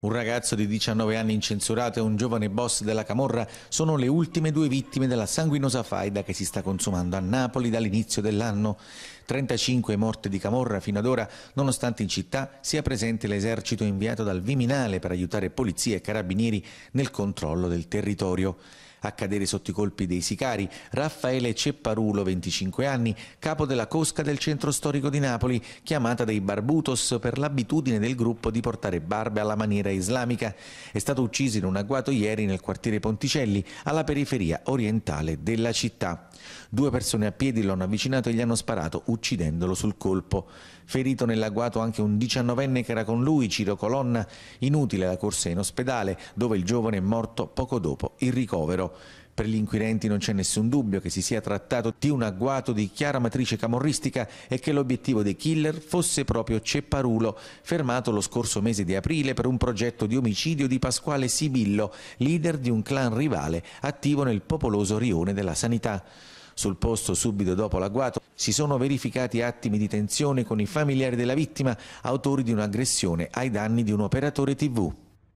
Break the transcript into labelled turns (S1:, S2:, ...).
S1: Un ragazzo di 19 anni incensurato e un giovane boss della Camorra sono le ultime due vittime della sanguinosa faida che si sta consumando a Napoli dall'inizio dell'anno. 35 morte di Camorra fino ad ora, nonostante in città sia presente l'esercito inviato dal Viminale per aiutare polizia e carabinieri nel controllo del territorio. A cadere sotto i colpi dei sicari, Raffaele Cepparulo, 25 anni, capo della cosca del centro storico di Napoli, chiamata dei Barbutos per l'abitudine del gruppo di portare barbe alla maniera islamica. È stato ucciso in un agguato ieri nel quartiere Ponticelli, alla periferia orientale della città. Due persone a piedi lo hanno avvicinato e gli hanno sparato, uccidendolo sul colpo. Ferito nell'agguato anche un 19enne che era con lui, Ciro Colonna. Inutile la corsa in ospedale, dove il giovane è morto poco dopo il ricovero. Per gli inquirenti non c'è nessun dubbio che si sia trattato di un agguato di chiara matrice camorristica e che l'obiettivo dei killer fosse proprio Cepparulo, fermato lo scorso mese di aprile per un progetto di omicidio di Pasquale Sibillo, leader di un clan rivale attivo nel popoloso rione della sanità. Sul posto subito dopo l'agguato si sono verificati attimi di tensione con i familiari della vittima, autori di un'aggressione ai danni di un operatore TV.